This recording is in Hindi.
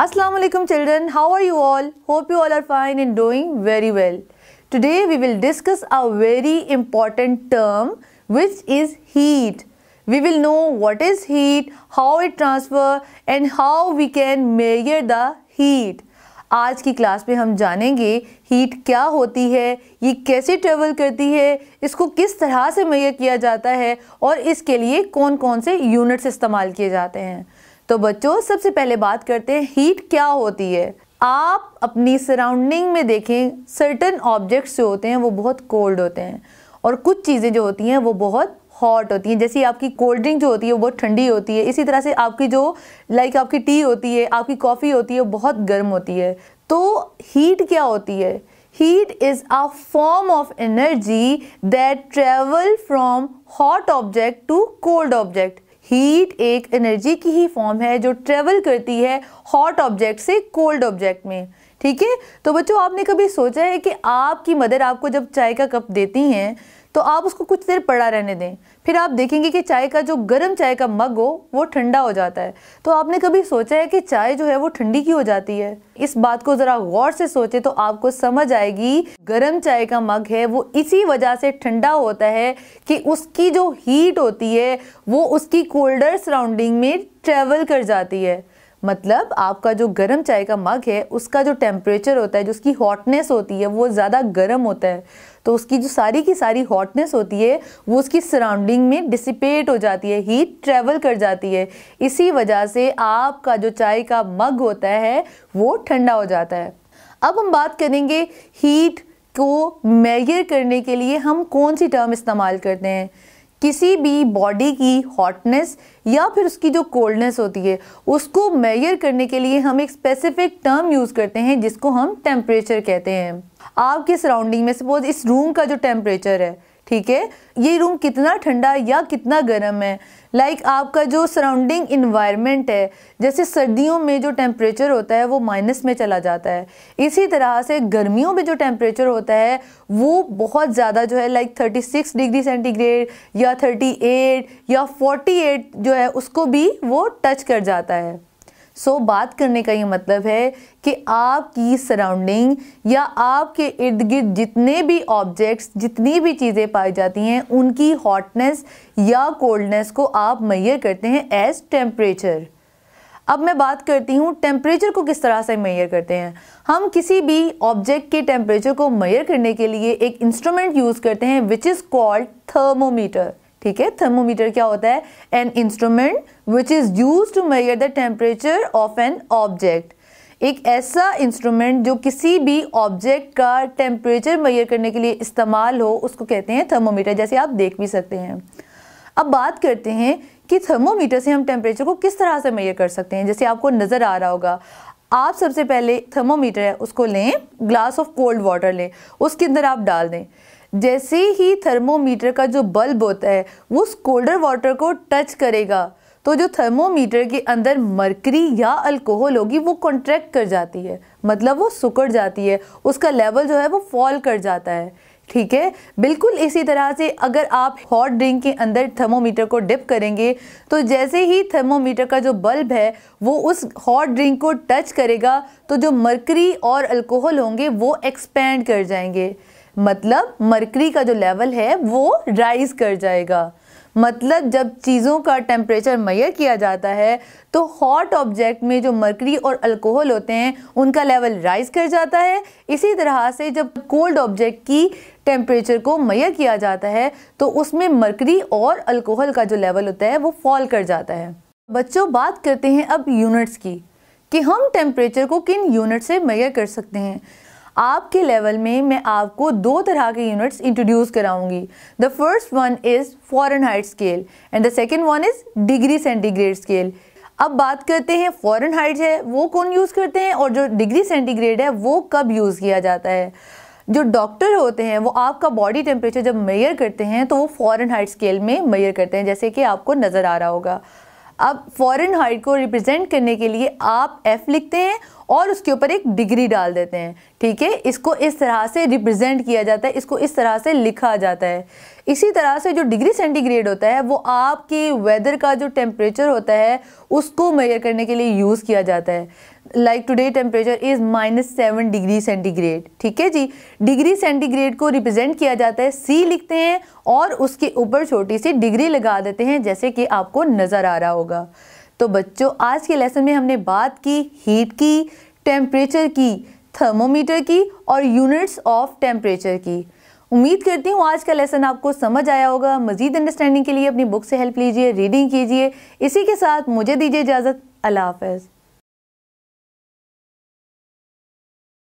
Assalamu alaikum children how are you all hope you all are fine and doing very well today we will discuss a very important term which is heat we will know what is heat how it transfer and how we can measure the heat आज की क्लास में हम जानेंगे हीट क्या होती है ये कैसे ट्रेवल करती है इसको किस तरह से मैयर किया जाता है और इसके लिए कौन कौन से यूनिट्स इस्तेमाल किए जाते हैं तो बच्चों सबसे पहले बात करते हैं हीट क्या होती है आप अपनी सराउंडिंग में देखें सर्टन ऑब्जेक्ट्स जो होते हैं वो बहुत कोल्ड होते हैं और कुछ चीज़ें जो होती हैं वो बहुत हॉट होती हैं जैसे आपकी कोल्ड ड्रिंक जो होती है वो बहुत ठंडी होती है इसी तरह से आपकी जो लाइक आपकी टी होती है आपकी कॉफ़ी होती है वो बहुत गर्म होती है तो हीट क्या होती है heat is a form of energy that travel from hot object to cold object heat एक एनर्जी की ही फॉर्म है जो ट्रेवल करती है हॉट ऑब्जेक्ट से कोल्ड ऑब्जेक्ट में ठीक है तो बच्चों आपने कभी सोचा है कि आपकी मदर आपको जब चाय का कप देती हैं तो आप उसको कुछ देर पड़ा रहने दें फिर आप देखेंगे कि चाय का जो गर्म चाय का मग हो वो ठंडा हो जाता है तो आपने कभी सोचा है कि चाय जो है वो ठंडी की हो जाती है इस बात को ज़रा गौर से सोचें तो आपको समझ आएगी गर्म चाय का मग है वो इसी वजह से ठंडा होता है कि उसकी जो हीट होती है वो उसकी कोल्डर सराउंडिंग में ट्रेवल कर जाती है मतलब आपका जो गर्म चाय का मग है उसका जो टेम्परेचर होता है जो उसकी हॉटनेस होती है वो ज़्यादा गर्म होता है तो उसकी जो सारी की सारी हॉटनेस होती है वो उसकी सराउंडिंग में डिसिपेट हो जाती है हीट ट्रेवल कर जाती है इसी वजह से आपका जो चाय का मग होता है वो ठंडा हो जाता है अब हम बात करेंगे हीट को मेयर करने के लिए हम कौन सी टर्म इस्तेमाल करते हैं किसी भी बॉडी की हॉटनेस या फिर उसकी जो कोल्डनेस होती है उसको मेजर करने के लिए हम एक स्पेसिफिक टर्म यूज़ करते हैं जिसको हम टेम्परेचर कहते हैं आपके सराउंडिंग में सपोज इस रूम का जो टेम्परेचर है ठीक है ये रूम कितना ठंडा या कितना गर्म है लाइक like आपका जो सराउंडिंग इन्वायरमेंट है जैसे सर्दियों में जो टेम्परेचर होता है वो माइनस में चला जाता है इसी तरह से गर्मियों में जो टेम्परेचर होता है वो बहुत ज़्यादा जो है like thirty six degree centigrade या थर्टी एट या फोर्टी एट जो है उसको भी वो टच कर जाता है सो so, बात करने का ये मतलब है कि आपकी सराउंडिंग या आपके इर्द गिर्द जितने भी ऑब्जेक्ट्स जितनी भी चीज़ें पाई जाती हैं उनकी हॉटनेस या कोल्डनेस को आप मैयर करते हैं एज टेम्परेचर अब मैं बात करती हूँ टेम्परेचर को किस तरह से मैयर करते हैं हम किसी भी ऑब्जेक्ट के टेम्परेचर को मैयर करने के लिए एक इंस्ट्रूमेंट यूज़ करते हैं विच इज़ कॉल्ड थर्मोमीटर ठीक है थर्मोमीटर क्या होता है an instrument which is use to measure the temperature of an object एक ऐसा इंस्ट्रूमेंट जो किसी भी ऑब्जेक्ट का टेम्परेचर मैयर करने के लिए इस्तेमाल हो उसको कहते हैं थर्मोमीटर जैसे आप देख भी सकते हैं अब बात करते हैं कि थर्मोमीटर से हम टेम्परेचर को किस तरह से मैयर कर सकते हैं जैसे आपको नज़र आ रहा होगा आप सबसे पहले थर्मोमीटर है उसको लें ग्लास ऑफ कोल्ड वाटर लें उसके अंदर आप डाल दें जैसे ही थर्मोमीटर का जो बल्ब होता है वो उस कोल्डर वाटर को टच करेगा तो जो थर्मोमीटर के अंदर मरकरी या अल्कोहल होगी वो कॉन्ट्रैक्ट कर जाती है मतलब वो सुकड़ जाती है उसका लेवल जो है वो फॉल कर जाता है ठीक है बिल्कुल इसी तरह से अगर आप हॉट ड्रिंक के अंदर थर्मोमीटर को डिप करेंगे तो जैसे ही थर्मोमीटर का जो बल्ब है वो उस हॉट ड्रिंक को टच करेगा तो जो मरकरी और अल्कोहल होंगे वो एक्सपेंड कर जाएंगे मतलब मरकरी का जो लेवल है वो राइज कर जाएगा मतलब जब चीज़ों का टेम्परेचर मैयर किया जाता है तो हॉट ऑब्जेक्ट में जो मरकरी और अल्कोहल होते हैं उनका लेवल राइज कर जाता है इसी तरह से जब कोल्ड ऑब्जेक्ट की टेम्परेचर को मैयर किया जाता है तो उसमें मरकरी और अल्कोहल का जो लेवल होता है वो फॉल कर जाता है बच्चों बात करते हैं अब यूनिट्स की कि हम टेम्परेचर को किन यूनिट से मैयर कर सकते हैं आपके लेवल में मैं आपको दो तरह के यूनिट्स इंट्रोड्यूस कराऊंगी the first one is Fahrenheit scale and the second one is degree centigrade scale अब बात करते हैं फॉरन हाइट है वो कौन यूज़ करते हैं और जो डिग्री सेंटीग्रेड है वो कब यूज़ किया जाता है जो डॉक्टर होते हैं वो आपका बॉडी टेम्परेचर जब मेयर करते हैं तो वो फॉरन हाइट स्केल में मेयर करते हैं जैसे कि आपको नज़र आ रहा होगा अब फॉरेन हाइट को रिप्रेजेंट करने के लिए आप एफ लिखते हैं और उसके ऊपर एक डिग्री डाल देते हैं ठीक है इसको इस तरह से रिप्रेजेंट किया जाता है इसको इस तरह से लिखा जाता है इसी तरह से जो डिग्री सेंटीग्रेड होता है वो आपके वेदर का जो टेम्परेचर होता है उसको मेजर करने के लिए यूज़ किया जाता है like today temperature is minus seven degree centigrade ठीक है जी डिग्री सेंटीग्रेड को रिप्रेजेंट किया जाता है सी लिखते हैं और उसके ऊपर छोटी सी डिग्री लगा देते हैं जैसे कि आपको नज़र आ रहा होगा तो बच्चों आज के लेसन में हमने बात की हीट की टेम्परेचर की थर्मोमीटर की और यूनिट्स ऑफ टेम्परेचर की उम्मीद करती हूँ आज का लेसन आपको समझ आया होगा मजीद अंडरस्टैंडिंग के लिए अपनी बुक से हेल्प लीजिए रीडिंग कीजिए इसी के साथ मुझे दीजिए इजाज़त अल्लाह हाफ